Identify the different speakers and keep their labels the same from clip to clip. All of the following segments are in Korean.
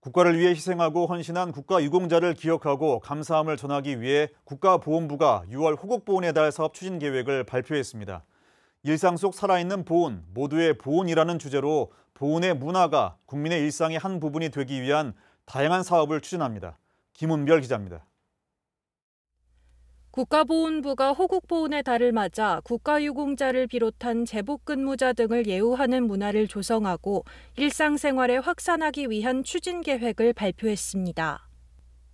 Speaker 1: 국가를 위해 희생하고 헌신한 국가 유공자를 기억하고 감사함을 전하기 위해 국가보훈부가 6월 호국보훈의 달 사업 추진 계획을 발표했습니다. 일상 속 살아있는 보훈, 모두의 보훈이라는 주제로 보훈의 문화가 국민의 일상의 한 부분이 되기 위한 다양한 사업을 추진합니다. 김은별 기자입니다.
Speaker 2: 국가보훈부가 호국보훈의 달을 맞아 국가유공자를 비롯한 제복근무자 등을 예우하는 문화를 조성하고 일상생활에 확산하기 위한 추진 계획을 발표했습니다.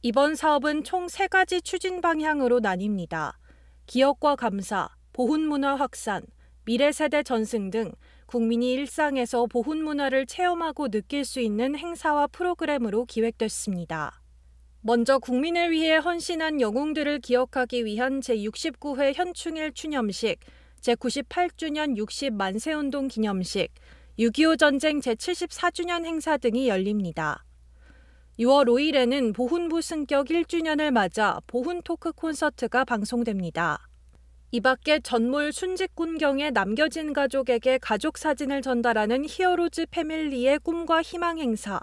Speaker 2: 이번 사업은 총 3가지 추진 방향으로 나뉩니다. 기업과 감사, 보훈문화 확산, 미래세대 전승 등 국민이 일상에서 보훈문화를 체험하고 느낄 수 있는 행사와 프로그램으로 기획됐습니다. 먼저 국민을 위해 헌신한 영웅들을 기억하기 위한 제69회 현충일 추념식, 제98주년 60만세운동 기념식, 6.25 전쟁 제74주년 행사 등이 열립니다. 6월 5일에는 보훈부 승격 1주년을 맞아 보훈 토크 콘서트가 방송됩니다. 이 밖에 전몰 순직군경에 남겨진 가족에게 가족 사진을 전달하는 히어로즈 패밀리의 꿈과 희망 행사,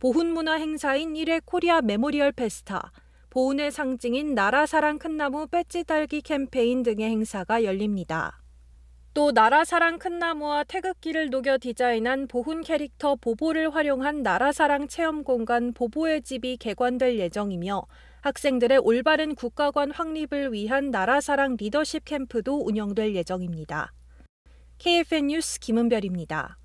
Speaker 2: 보훈문화 행사인 1회 코리아 메모리얼 페스타, 보훈의 상징인 나라사랑 큰나무 배지 달기 캠페인 등의 행사가 열립니다. 또 나라사랑 큰나무와 태극기를 녹여 디자인한 보훈 캐릭터 보보를 활용한 나라사랑 체험 공간 보보의 집이 개관될 예정이며 학생들의 올바른 국가관 확립을 위한 나라사랑 리더십 캠프도 운영될 예정입니다. KFN 뉴스 김은별입니다.